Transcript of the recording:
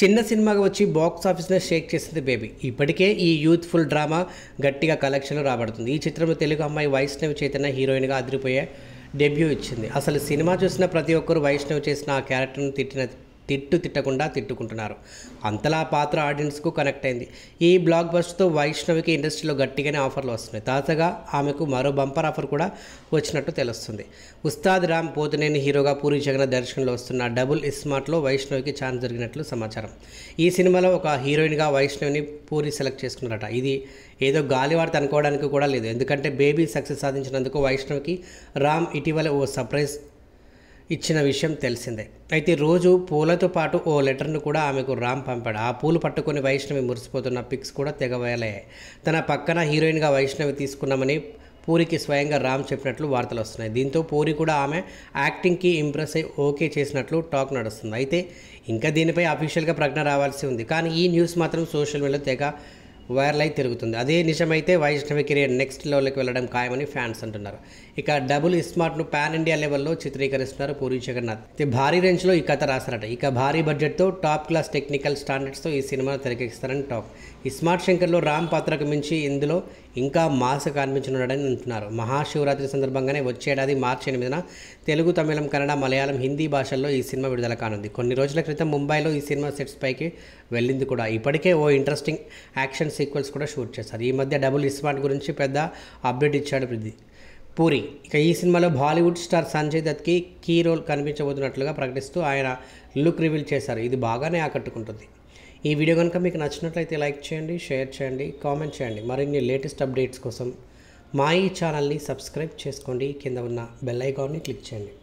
చిన్న సినిమాగా వచ్చి బాక్స్ ఆఫీస్ని షేక్ చేసింది బేబీ ఇప్పటికే ఈ యూత్ఫుల్ డ్రామా గట్టిగా కలెక్షన్లు రాబడుతుంది ఈ చిత్రంలో తెలుగు అమ్మాయి వైష్ణవి చైతన్య హీరోయిన్గా అదిరిపోయే డెబ్యూ ఇచ్చింది అసలు సినిమా చూసిన ప్రతి ఒక్కరు వైష్ణవి చేసిన ఆ క్యారెక్టర్ను తిట్టిన తిట్టు తిట్టకుండా తిట్టుకుంటున్నారు అంతలా పాత్ర ఆడియన్స్కు కనెక్ట్ అయింది ఈ బ్లాక్ బస్ట్తో వైష్ణవికి ఇండస్ట్రీలో గట్టిగానే ఆఫర్లు వస్తున్నాయి తాజాగా ఆమెకు మరో బంపర్ ఆఫర్ కూడా వచ్చినట్టు తెలుస్తుంది ఉస్తాద్ రామ్ పోతనేని హీరోగా పూరి జగన్ దర్శనంలో వస్తున్న డబుల్ ఇస్మార్ట్లో వైష్ణవికి ఛాన్స్ జరిగినట్లు సమాచారం ఈ సినిమాలో ఒక హీరోయిన్గా వైష్ణవిని పూరి సెలెక్ట్ చేసుకున్నారట ఇది ఏదో గాలివార్త అనుకోవడానికి కూడా లేదు ఎందుకంటే బేబీ సక్సెస్ సాధించినందుకు వైష్ణవికి రామ్ ఇటీవల ఓ సర్ప్రైజ్ ఇచ్చిన విషయం తెలిసిందే అయితే రోజు పూలతో పాటు ఓ లెటర్ను కూడా ఆమెకు రామ్ పంపాడు ఆ పూలు పట్టుకొని వైష్ణవి మురిసిపోతున్న పిక్స్ కూడా తెగవేలయ్యాయి తన పక్కన హీరోయిన్గా వైష్ణవి తీసుకున్నామని పూరికి స్వయంగా రామ్ చెప్పినట్లు వార్తలు వస్తున్నాయి దీంతో పూరి కూడా ఆమె యాక్టింగ్కి ఇంప్రెస్ అయి ఓకే చేసినట్లు టాక్ నడుస్తుంది అయితే ఇంకా దీనిపై అఫీషియల్గా ప్రకటన రావాల్సి ఉంది కానీ ఈ న్యూస్ మాత్రం సోషల్ మీడియాలో తెగ వైరల్ అయి తిరుగుతుంది అదే నిజమైతే వైష్ణవి కెరియర్ నెక్స్ట్ లెవెల్కి వెళ్ళడం ఖాయమని ఫ్యాన్స్ అంటున్నారు ఇక డబుల్ ఇస్మార్ట్ను పాన్ ఇండియా లెవెల్లో చిత్రీకరిస్తున్నారు పూరి జగన్నాథ్ భారీ రేంజ్లో ఈ కథ రాశారట ఇక భారీ బడ్జెట్తో టాప్ క్లాస్ టెక్నికల్ స్టాండర్డ్స్తో ఈ సినిమాను తెరకెక్కిస్తారని టాక్ ఇస్మార్ట్ శంకర్లో రామ్ పాత్రకు మించి ఇందులో ఇంకా మాస కనిపించనున్నాడని అంటున్నారు మహాశివరాత్రి సందర్భంగానే వచ్చేడాది మార్చి ఎనిమిదిన తెలుగు తమిళం కన్నడ మలయాళం హిందీ భాషల్లో ఈ సినిమా విడుదల కానుంది కొన్ని రోజుల క్రితం ముంబైలో ఈ సినిమా సెట్స్ పైకి వెళ్ళింది కూడా ఇప్పటికే ఓ ఇంట్రెస్టింగ్ యాక్షన్ సీక్వెన్స్ కూడా షూట్ చేశారు ఈ మధ్య డబుల్ ఇస్మాట్ గురించి పెద్ద అప్డేట్ ఇచ్చాడు ప్రతి పూరి ఇక ఈ సినిమాలో బాలీవుడ్ స్టార్ సంజయ్ దత్కి కీ రోల్ కనిపించబోతున్నట్లుగా ప్రకటిస్తూ ఆయన లుక్ రివీల్ చేశారు ఇది బాగానే ఆకట్టుకుంటుంది ఈ వీడియో కనుక మీకు నచ్చినట్లయితే లైక్ చేయండి షేర్ చేయండి కామెంట్ చేయండి మరిన్ని లేటెస్ట్ అప్డేట్స్ కోసం మా ఈ ఛానల్ని సబ్స్క్రైబ్ చేసుకోండి కింద ఉన్న బెల్ ఐకాన్ని క్లిక్ చేయండి